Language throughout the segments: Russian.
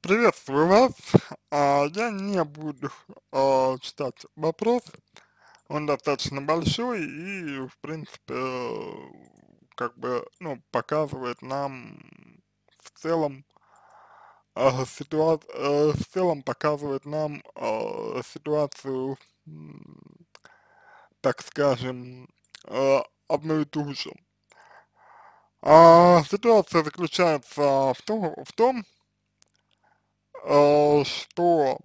Приветствую вас. А, я не буду а, читать вопрос. Он достаточно большой и, в принципе, как бы, ну, показывает нам в целом а, ситуацию, э, в целом показывает нам а, ситуацию, так скажем, а, одну и ту же. А, ситуация заключается в том, в том Э, что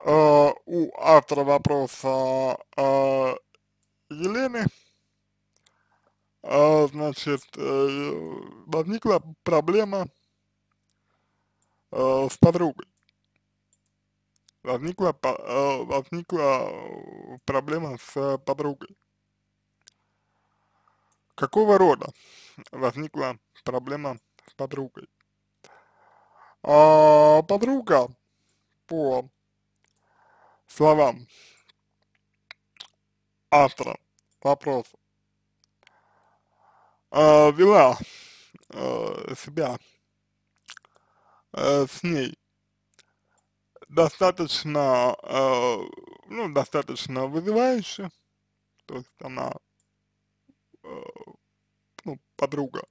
э, у автора вопроса э, Елены, значит, возникла проблема с подругой. Возникла, возникла проблема с подругой. Какого рода возникла проблема с подругой? а, подруга, по словам автора вопроса, а, вела а, себя а, с ней достаточно, э, ну, достаточно вызывающе, то есть она, э, ну, подруга,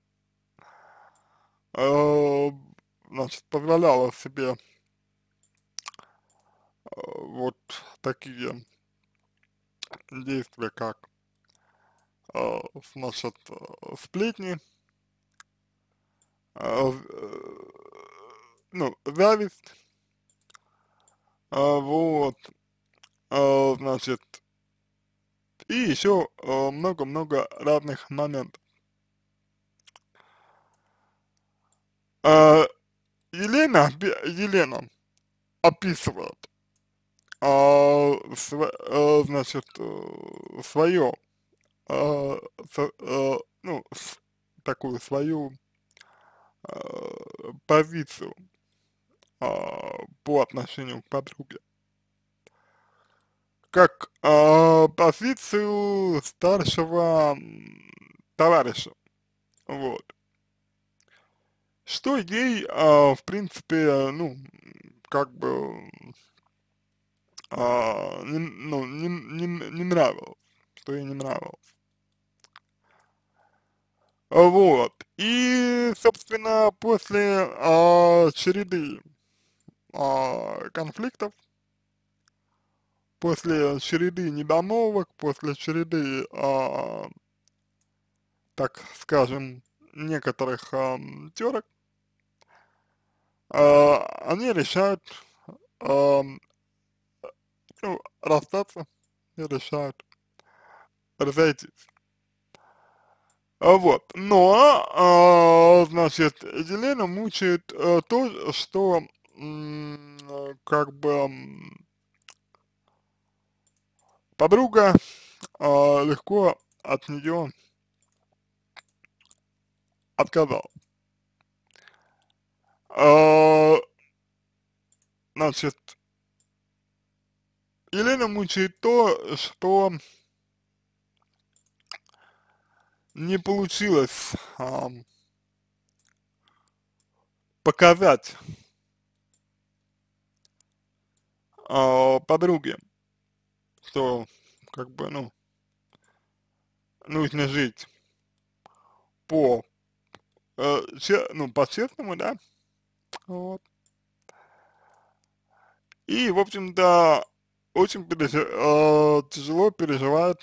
э, значит, позволяла себе э, вот такие действия, как, э, значит, э, сплетни, ну, зависть, вот, значит, и еще много-много разных моментов. Елена, Елена описывает, а, св, а, э, значит, э, свое, а, с, а, ну, с, такую свою а, позицию а, по отношению к подруге, как а, позицию старшего товарища, вот что ей, а, в принципе, ну, как бы, а, не, ну, не, не, не нравилось, что ей не нравилось. Вот. И, собственно, после а, череды а, конфликтов, после череды недомовок, после череды, а, так скажем, некоторых а, терок, а, они решают ну, расстаться и решают разойтись. А вот. Но, а, значит, Елену мучает э, то, что как бы подруга легко от нее отказалась. А, значит, Елена мучает то, что не получилось а, показать а, подруге, что как бы, ну, нужно жить по, э, че, ну, по-честному, да, вот. И, в общем-то, очень переж... э, тяжело переживает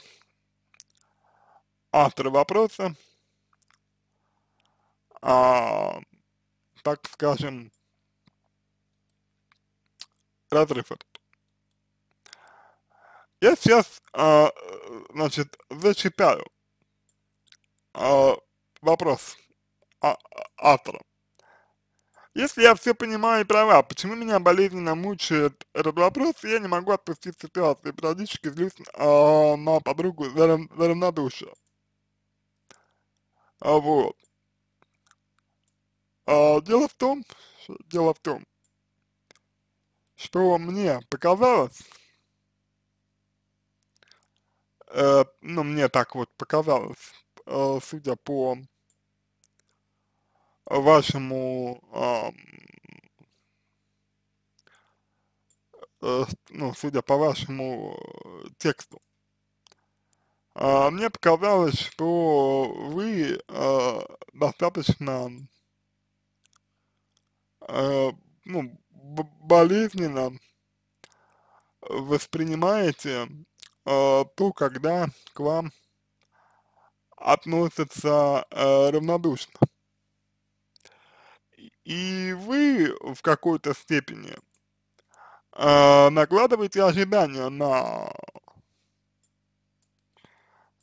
автор вопроса, э, так скажем, разрыв Я сейчас, э, значит, зачитаю э, вопрос а автора. Если я все понимаю и права, почему меня болезненно мучает этот вопрос, я не могу отпустить ситуацию, периодически злюсь э, на подругу за, рав за равнодушие. А, вот. А, дело в том, дело в том, что мне показалось, э, ну мне так вот показалось, э, судя по вашему э, ну, судя по вашему э, тексту. А, мне показалось, что вы а, достаточно а, ну, болезненно воспринимаете а, то, когда к вам относятся а, равнодушно. И вы в какой-то степени э, накладываете ожидания на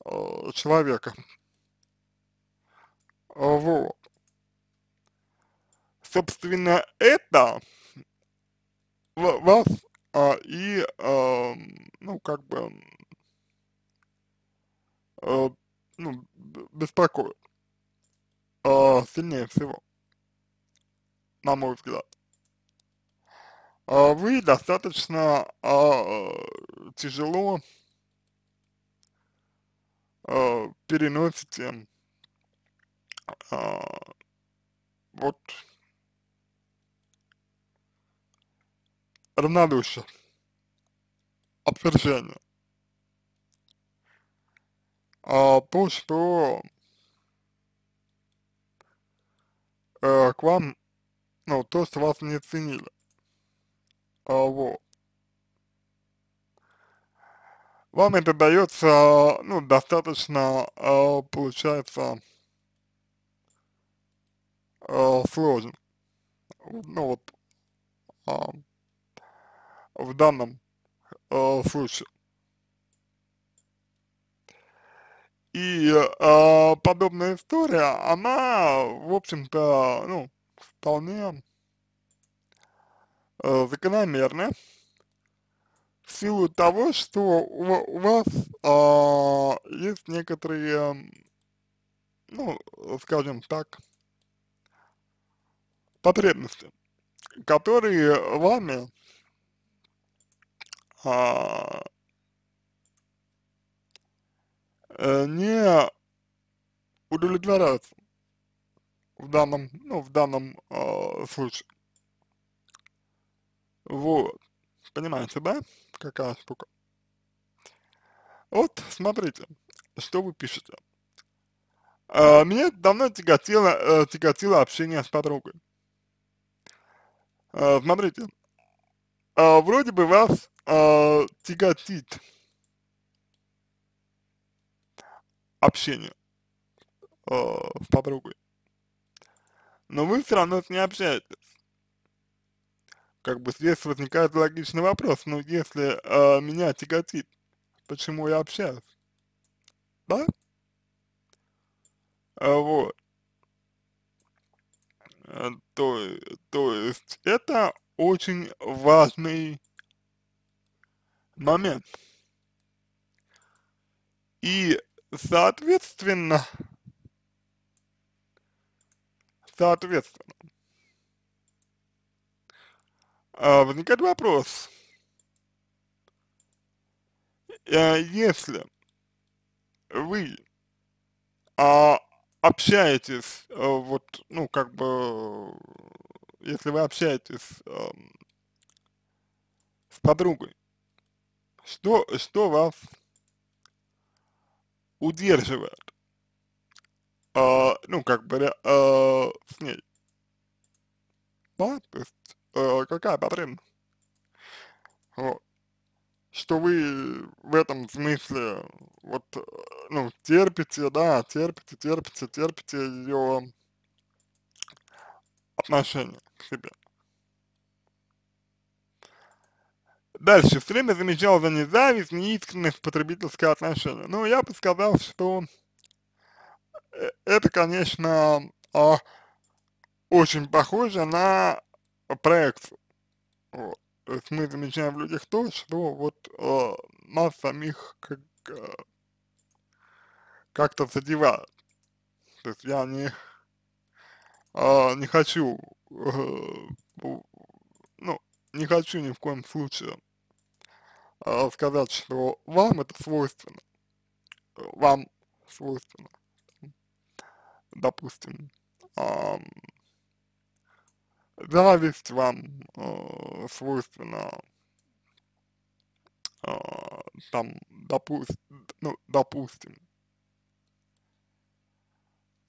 э, человека. А, вот. Собственно, это вас а, и, а, ну, как бы, а, ну, беспокоит а, сильнее всего на мой взгляд. А вы достаточно а, тяжело а, переносите вот равнодушие, отвержение. А то, что э, к вам ну, то, что вас не ценили. А, вот. Вам это дается, ну, достаточно, а, получается, а, сложно. Ну, вот, а, в данном а, случае. И э, подобная история, она, в общем-то, ну, вполне э, закономерны в силу того, что у, у вас э, есть некоторые, ну, скажем так, потребности, которые вами а, э, не удовлетворяются в данном, ну, в данном э, случае. Вот. Понимаете, да? Какая штука. Вот, смотрите, что вы пишете. Э, меня давно тяготило, э, тяготило общение с подругой. Э, смотрите, э, вроде бы вас э, тяготит общение э, с подругой но вы все равно с ней общаетесь. Как бы здесь возникает логичный вопрос, ну если э, меня тяготит, почему я общаюсь? Да? А, вот. Э, то, то есть это очень важный момент. И, соответственно, Соответственно, а, возникает вопрос, э, если вы а, общаетесь, э, вот, ну, как бы, если вы общаетесь эм, с подругой, что, что вас удерживает э, ну, как бы, э, с ней. Да, то есть, э, а, какая проблема? Вот. Что вы в этом смысле, вот, ну, терпите, да, терпите, терпите, терпите ее отношение к себе. Дальше. Время замечал за независть, неискренность, потребительское отношение. Ну, я бы сказал, что Э, это, конечно, а, очень похоже на проект. Вот. мы замечаем в людях то, что вот а, нас самих как, а, как-то задевает. То есть я не, а, не хочу, а, ну, не хочу ни в коем случае а, сказать, что вам это свойственно. Вам свойственно. А, допустим, э, зависть вам э, свойственна, э, там, допуст, ну, допустим,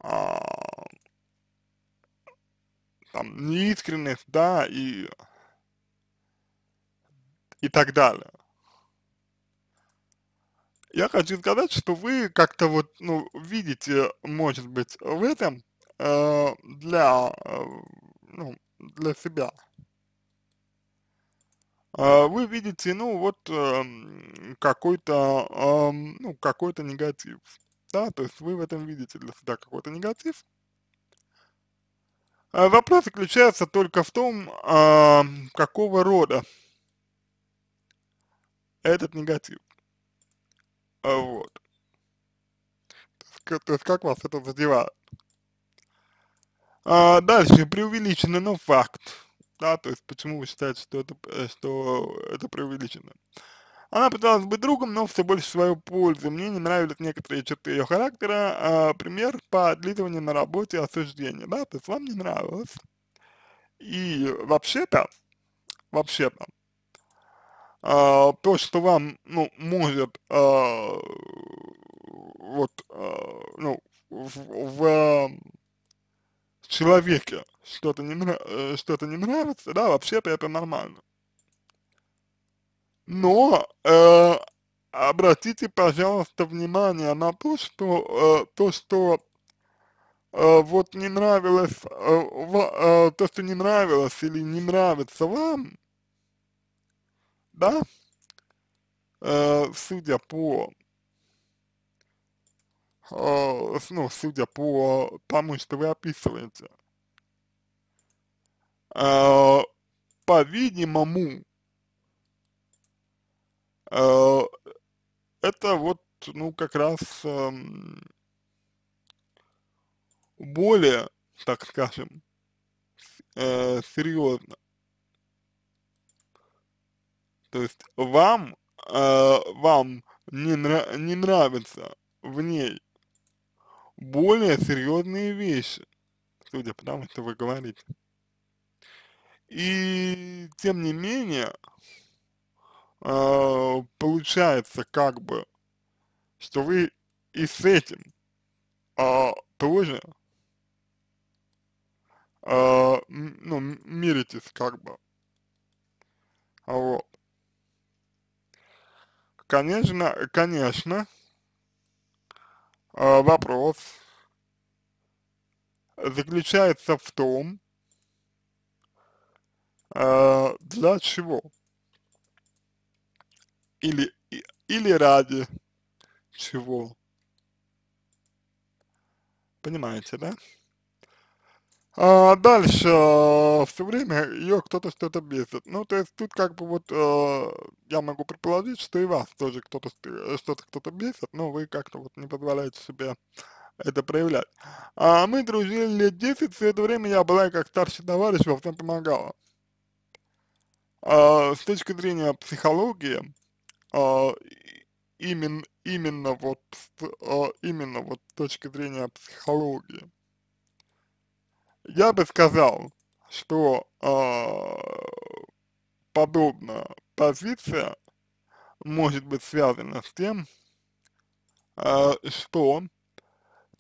э, там, неискренность, да, и, и так далее. Я хочу сказать, что вы как-то вот, ну, видите, может быть, в этом э, для, э, ну, для себя. А вы видите, ну, вот э, какой-то, э, ну, какой-то негатив, да, то есть вы в этом видите для себя какой-то негатив. Э, вопрос заключается только в том, э, какого рода этот негатив. А вот. То есть как вас это задевает? А дальше преувеличено, но ну, факт. Да, то есть почему вы считаете, что это, э, что это преувеличено? Она пыталась быть другом, но все больше в свою пользу. Мне не нравились некоторые черты ее характера, а, пример по отлизыванию на работе осуждения, да, то есть вам не нравилось. И вообще-то, вообще-то, а, то, что вам, ну, может, а, вот, а, ну, в, в, в человеке что-то не, э, что не нравится, да, вообще-то это нормально. Но э, обратите, пожалуйста, внимание на то, что э, то, что э, вот не нравилось, э, в, э, то, что не нравилось или не нравится вам, да, э, судя по, э, ну, судя по тому, что вы описываете, э, по-видимому, э, это вот, ну, как раз э, более, так скажем, э, серьезно. То есть вам, э, вам не, нра не нравятся в ней более серьезные вещи, судя по тому, что вы говорите. И тем не менее, э, получается как бы, что вы и с этим э, тоже э, ну, миритесь как бы. Вот. Конечно, конечно, а, вопрос заключается в том, а, для чего или, или ради чего. Понимаете, да? А дальше, э, все время ее кто-то что-то бесит. Ну, то есть тут как бы вот э, я могу предположить, что и вас тоже кто-то э, что-то кто-то бесит, но вы как-то вот не позволяете себе это проявлять. А мы дружили лет 10, все это время я была как старший товарищ, во всем помогала. А, с точки зрения психологии, а, именно, именно вот, а, именно вот с точки зрения психологии, я бы сказал, что э, подобная позиция может быть связана с тем, э, что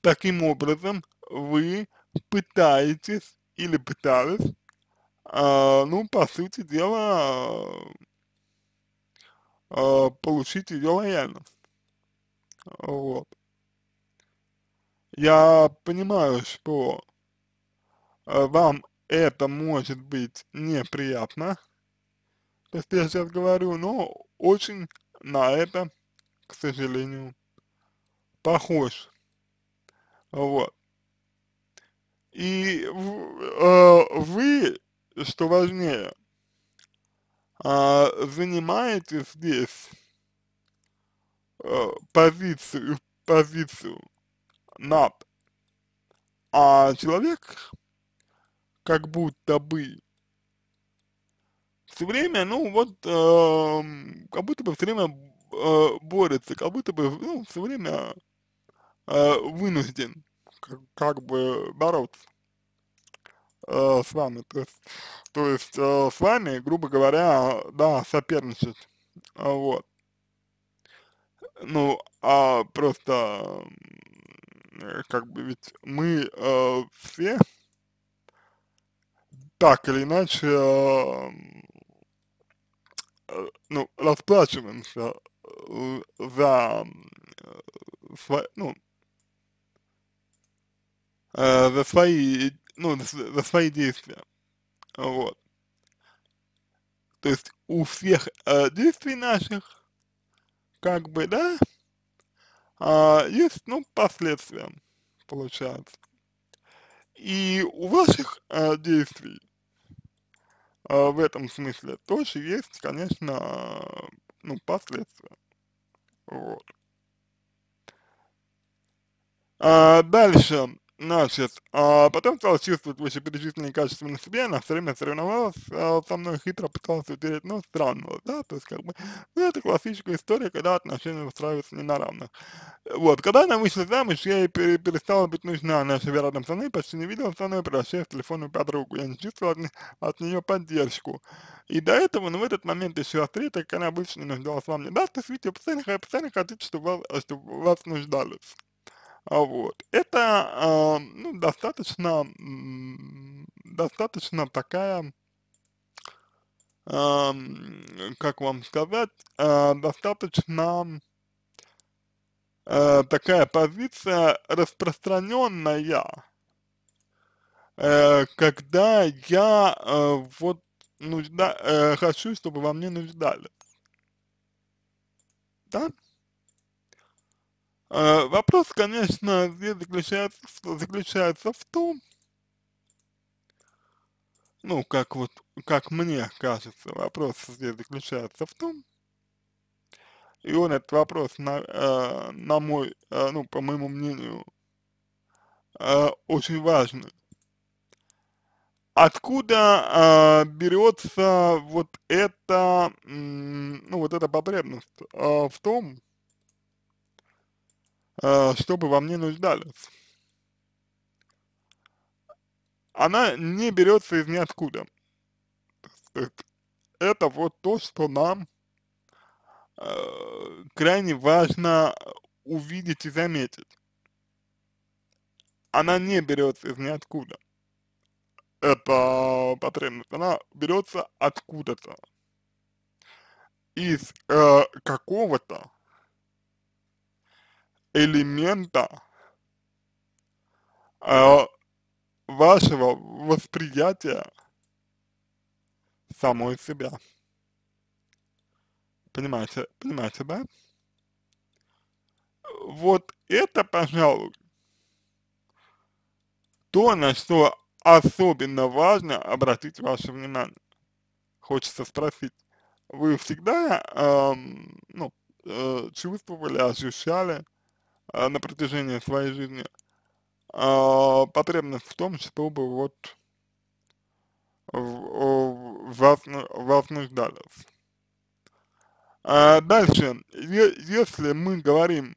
таким образом вы пытаетесь или пытались, э, а, ну, по сути дела, э, получить ее лояльность. Вот. Я понимаю, что а, вам это может быть неприятно, то, есть я сейчас говорю, но очень на это, к сожалению, похож. Вот. И э, вы, что важнее, э, занимаете здесь э, позицию, позицию над, а человек как будто бы все время, ну вот, э, как будто бы все время э, борется, как будто бы, ну, все время э, вынужден как, как бы бороться э, с вами, то есть, то есть э, с вами, грубо говоря, да, соперничать, вот. Ну, а просто, э, как бы, ведь мы э, все так или иначе э, э, ну, расплачиваемся э, за, ну, за свои, ну, за свои действия. Вот. То есть у всех э, действий наших, как бы, да, э, есть, ну, последствия, получается. И у ваших э, действий а, в этом смысле тоже есть, конечно, ну, последствия. Вот. А дальше ну, значит, а потом стал чувствовать вышеперечисленные качества на себе, она все время соревновалась а, со мной, хитро пыталась утереть Но ну, странно, да, то есть как бы, ну это классическая история, когда отношения устраиваются не на равных. Вот, когда она вышла замуж, я ей перестала быть нужна, она живя рядом со мной, почти не видела со мной, превращаясь в телефонную подругу, я не чувствовал от, от нее поддержку. И до этого, ну в этот момент еще острее, так как она больше не нуждалась во мне. Да, то есть видите, постоянно, постоянно хотите, чтобы вас, чтобы вас нуждались. А вот. Это а, ну, достаточно, достаточно такая, а, как вам сказать, достаточно э, такая позиция распространенная, э, когда я э, вот нужда, хочу, чтобы во мне нуждались. Да? А, вопрос, конечно, здесь заключается, заключается в том, ну, как вот, как мне кажется, вопрос здесь заключается в том, и он этот вопрос, на, э, на мой, э, ну, по моему мнению, э, очень важный. Откуда э, берется вот это, э, ну, вот эта потребность э, в том, Э, чтобы во мне нуждались. Она не берется из ниоткуда. Это вот то, что нам э, крайне важно увидеть и заметить. Она не берется из ниоткуда. Это потребность. Она берется откуда-то. Из э, какого-то элемента э, вашего восприятия самой себя. Понимаете, понимаете, да? Вот это, пожалуй, то, на что особенно важно обратить ваше внимание. Хочется спросить, вы всегда, э, ну, э, чувствовали, ощущали, Э, на протяжении своей жизни а, потребность в том, чтобы вот вас, вас нуждалось. А э, дальше, е, если мы говорим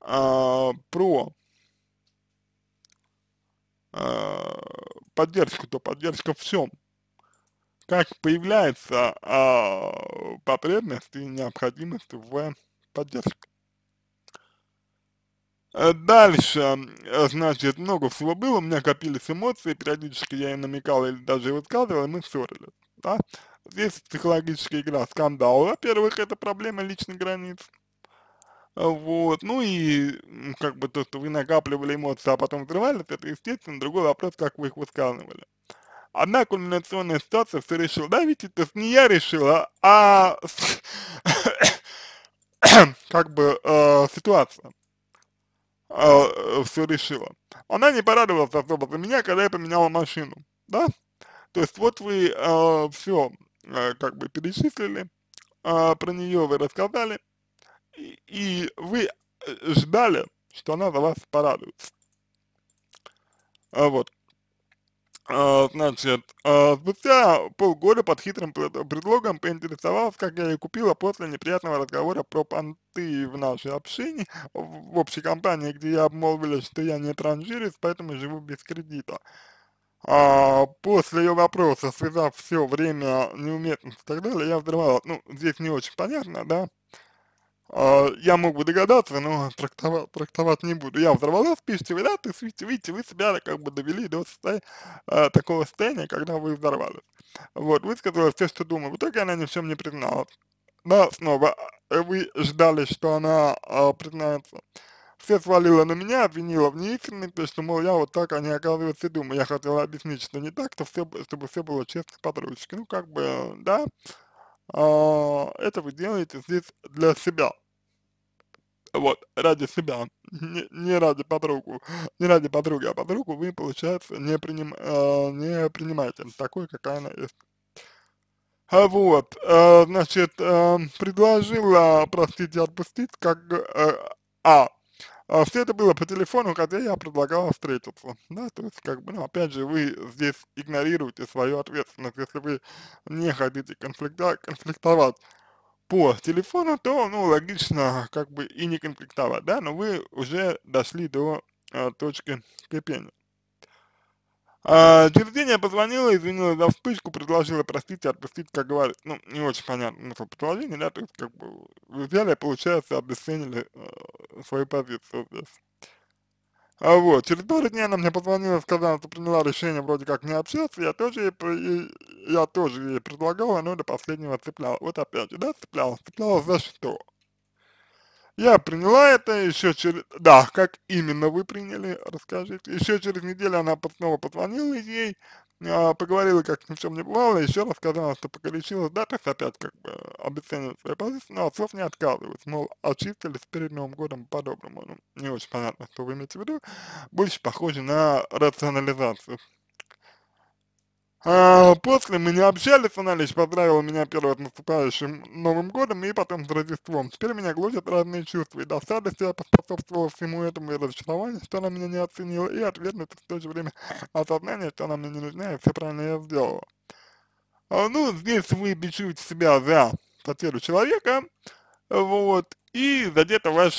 а, про а, поддержку, то поддержка в всем. Как появляется а, потребность и необходимость в поддержке. Э, дальше, э, значит, много всего было, у меня копились эмоции, периодически я и намекал или даже высказывал, и мы ссорились, да. Здесь психологическая игра скандал, во-первых, это проблема личных границ, вот, ну и как бы то, что вы накапливали эмоции, а потом взрывались, это естественно, другой вопрос, как вы их высказывали. Одна кульминационная ситуация все решила, да, ведь это не я решила, а, а как бы э, ситуация. А, э, все решила. Она не порадовалась особо за меня, когда я поменяла машину, да? То есть вот вы э, а, все э, а, как бы перечислили, э, про нее вы рассказали, и, и вы э, ждали, что она за вас порадуется. Э, вот. А, значит, а, ну спустя полгода под хитрым предлогом поинтересовался, как я ее купила после неприятного разговора про понты в нашей общине, в, общей компании, где я обмолвилась, что я не транжирец, поэтому живу без кредита. А, после ее вопроса, связав все время неуместно и так далее, я взорвала, ну, здесь не очень понятно, да, а, я мог бы догадаться, но трактовать, трактовать не буду. Я взорвалась, пишите вы, да, ты видите, видите, вы себя как бы довели до состояния, а, такого состояния, когда вы взорвались. Вот, высказала все, что думала. В итоге она ни в чем не призналась. Да, снова, э, вы ждали, что она а, признается. Все свалило на меня, обвинила в неискренности, что, мол, я вот так, они а не оказывается думаю. Я хотела объяснить, что не так, что все, чтобы все было честно подручки. Ну, как бы, да, а, это вы делаете здесь для себя вот, ради себя, не, не ради подругу, не ради подруги, а подругу вы, получается, не, приним, э, не принимаете такой, какая она есть. А вот, э, значит, э, предложила простить и отпустить, как, э, а, а все это было по телефону, хотя я предлагала встретиться, да, то есть, как бы, ну, опять же, вы здесь игнорируете свою ответственность, если вы не хотите конфликта, конфликтовать по телефону, то, ну, логично, как бы и не конфликтовать, да, но вы уже дошли до э, точки кипения. А, через день я позвонила, извинилась за вспышку, предложила простить отпустить, как говорит. Ну, не очень понятно смысл предложение да, то есть, как бы, взяли, получается, обесценили э, свою позицию здесь. А вот, через пару дней она мне позвонила, сказала, что приняла решение вроде как не общаться, я тоже ей, я тоже ей предлагала, но до последнего цепляла. Вот опять же, да, цепляла, цепляла за что? Я приняла это еще через... Да, как именно вы приняли, расскажите. Еще через неделю она снова позвонила ей, а, поговорила, как ни в чем не бывало, еще раз сказала, что покоричилась, да, то есть опять как бы обесценивает свои позиции, но от слов не отказывалась, мол, очистились перед Новым годом по-доброму. Ну, не очень понятно, что вы имеете в виду. Больше похоже на рационализацию. А, после мы не общались, она лишь поздравила меня первым наступающим Новым годом и потом с Рождеством. Теперь меня гложат разные чувства, и досада я поспособствовал всему этому и разочарование, что она меня не оценила, и ответность в то же время осознание, что она мне не нужна, и все правильно я сделала. А, ну, здесь вы бичуете себя за потерю человека, вот, и задето ваше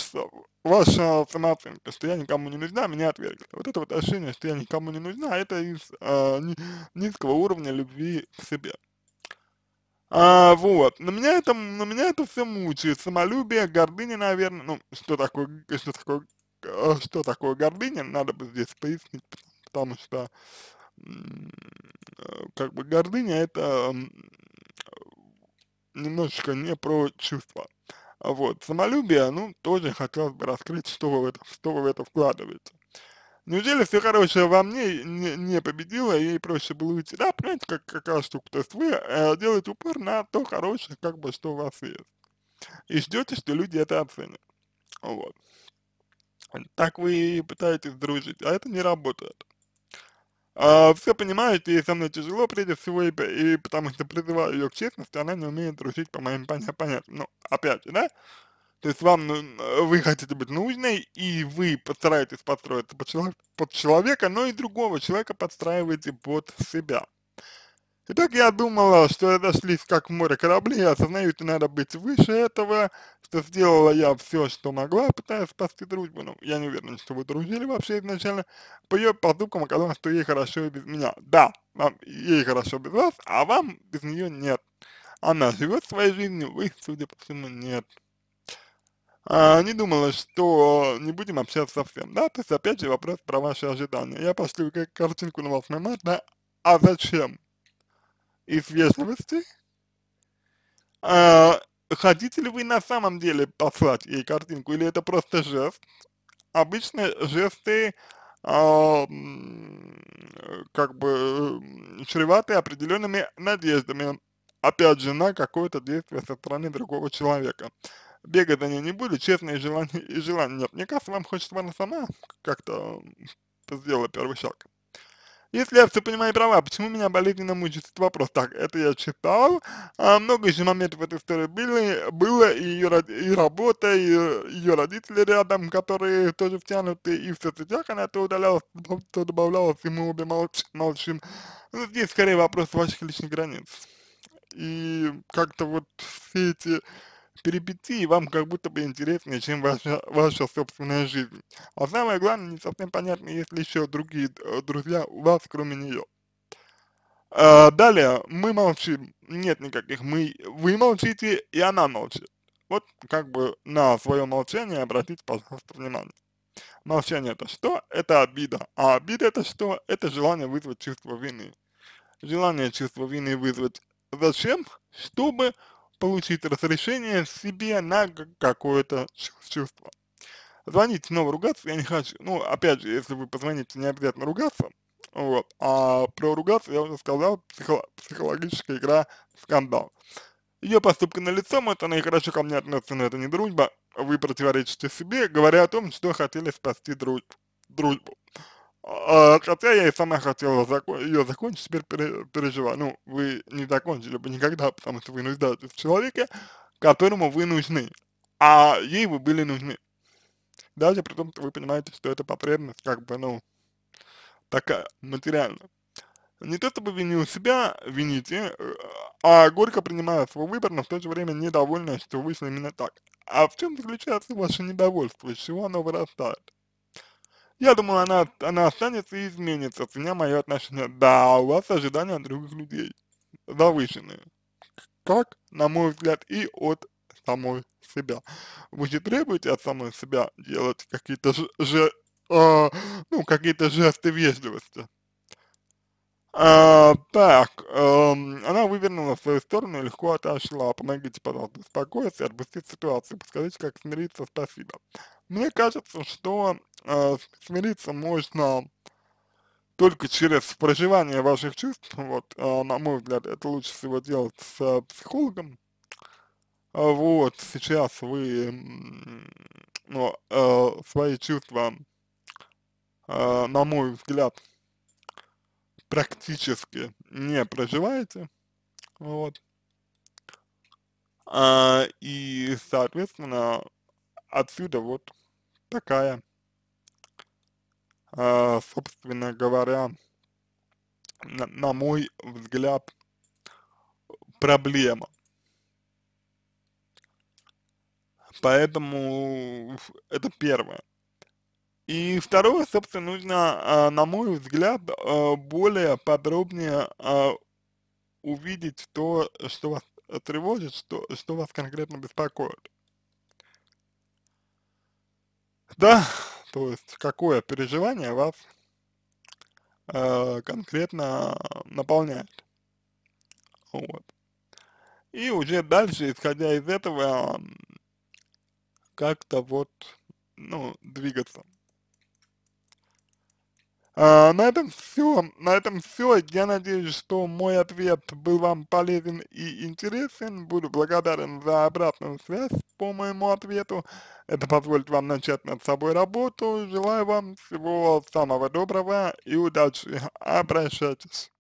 ваша самооценка, что я никому не нужна, меня отвергли. Вот это вот ощущение, что я никому не нужна, это из а, ни, низкого уровня любви к себе. А, вот, на меня это, на меня это все мучает, самолюбие, гордыня, наверное, ну, что такое, что такое, а, что такое гордыня, надо бы здесь пояснить, потому что, э, как бы, гордыня это немножечко не про чувства. А вот, самолюбие, ну, тоже хотелось бы раскрыть, что вы в это, что вы в это вкладываете. Неужели все хорошее во мне не, не победило, и ей проще было уйти? Да, понимаете, как, какая штука. То есть вы э, делаете упор на то хорошее, как бы, что у вас есть. И ждете, что люди это оценят. Вот. Так вы пытаетесь дружить, а это не работает. А, все понимают, ей со мной тяжело, прежде всего, и, и потому что призываю ее к честности, она не умеет трусить по моим понятиям. Понятно. Ну, опять да? То есть вам, вы хотите быть нужной, и вы постараетесь подстроиться под человека, но и другого человека подстраиваете под себя. Итак, я думала, что я дошлись как море кораблей, осознаю, что надо быть выше этого, что сделала я все, что могла, пытаясь спасти дружбу, но ну, я не уверен, что вы дружили вообще изначально. По ее поступкам оказалось, что ей хорошо и без меня. Да, вам, ей хорошо без вас, а вам без нее нет. Она живет своей жизнью, вы, судя по всему, нет. А, не думала, что не будем общаться совсем, да? То есть, опять же, вопрос про ваши ожидания. Я пошлю картинку на 8 Да, а зачем? из вежливости. А, хотите ли вы на самом деле послать ей картинку, или это просто жест? Обычно жесты а, как бы чреваты определенными надеждами, опять же, на какое-то действие со стороны другого человека. Бегать за ней не будет, честно, и желание, и желание нет. Мне кажется, вам хочется она сама как-то сделала первый шаг. Если я все понимаю права, почему меня болезненно мучает этот вопрос? Так, это я читал. А, много еще моментов в этой истории были, было, и ее и работа, и ее родители рядом, которые тоже втянуты, и в соцсетях она то удалялась, то добавлялась, и мы обе молч, молчим. Но ну, здесь скорее вопрос ваших личных границ. И как-то вот все эти перипетии вам как будто бы интереснее, чем ваша, ваша собственная жизнь. А самое главное, не совсем понятно, есть ли еще другие э, друзья у вас, кроме нее. А, далее, мы молчим, нет никаких мы, вы молчите и она молчит. Вот как бы на свое молчание обратите, пожалуйста, внимание. Молчание это что? Это обида. А обида это что? Это желание вызвать чувство вины. Желание чувства вины вызвать. Зачем? Чтобы получить разрешение себе на какое-то чувство. Звоните, снова ругаться я не хочу. Ну, опять же, если вы позвоните, не обязательно ругаться. Вот. А про ругаться я уже сказал, психо психологическая игра скандал. Ее поступки на лицо, это она и хорошо ко мне относится, но это не дружба. Вы противоречите себе, говоря о том, что хотели спасти дружбу. дружбу хотя а, я и сама хотела закон, ее закончить, теперь пере, переживаю. Ну, вы не закончили бы никогда, потому что вы нуждаетесь в человеке, которому вы нужны, а ей вы были нужны. Даже при том, что вы понимаете, что это потребность, как бы, ну, такая, материальная. Не то чтобы винил себя, вините, э, а горько принимая свой выбор, но в то же время недовольна, что вышло именно так. А в чем заключается ваше недовольство, из чего оно вырастает? Я думал, она, она останется и изменится, ценя мое отношение. Да, а у вас ожидания от других людей завышенные. Как, на мой взгляд, и от самой себя. Вы же требуете от самой себя делать какие-то же, же а, э, ну, какие-то жесты вежливости. А, так, эм, она вывернула в свою сторону и легко отошла. Помогите, пожалуйста, успокоиться и отпустить ситуацию. Подскажите, как смириться, спасибо. Мне кажется, что э, смириться можно только через проживание ваших чувств, вот, э, на мой взгляд, это лучше всего делать с э, психологом, а вот, сейчас вы, ну, э, свои чувства, э, на мой взгляд, практически не проживаете, вот, а, и, соответственно, отсюда вот такая, э, собственно говоря, на, на мой взгляд, проблема. Поэтому это первое. И второе, собственно, нужно, э, на мой взгляд, э, более подробнее э, увидеть то, что вас тревожит, что, что вас конкретно беспокоит да, то есть какое переживание вас э, конкретно наполняет. Вот. И уже дальше, исходя из этого, как-то вот, ну, двигаться. А, на этом все. На этом все. Я надеюсь, что мой ответ был вам полезен и интересен. Буду благодарен за обратную связь по моему ответу. Это позволит вам начать над собой работу. Желаю вам всего самого доброго и удачи. Обращайтесь.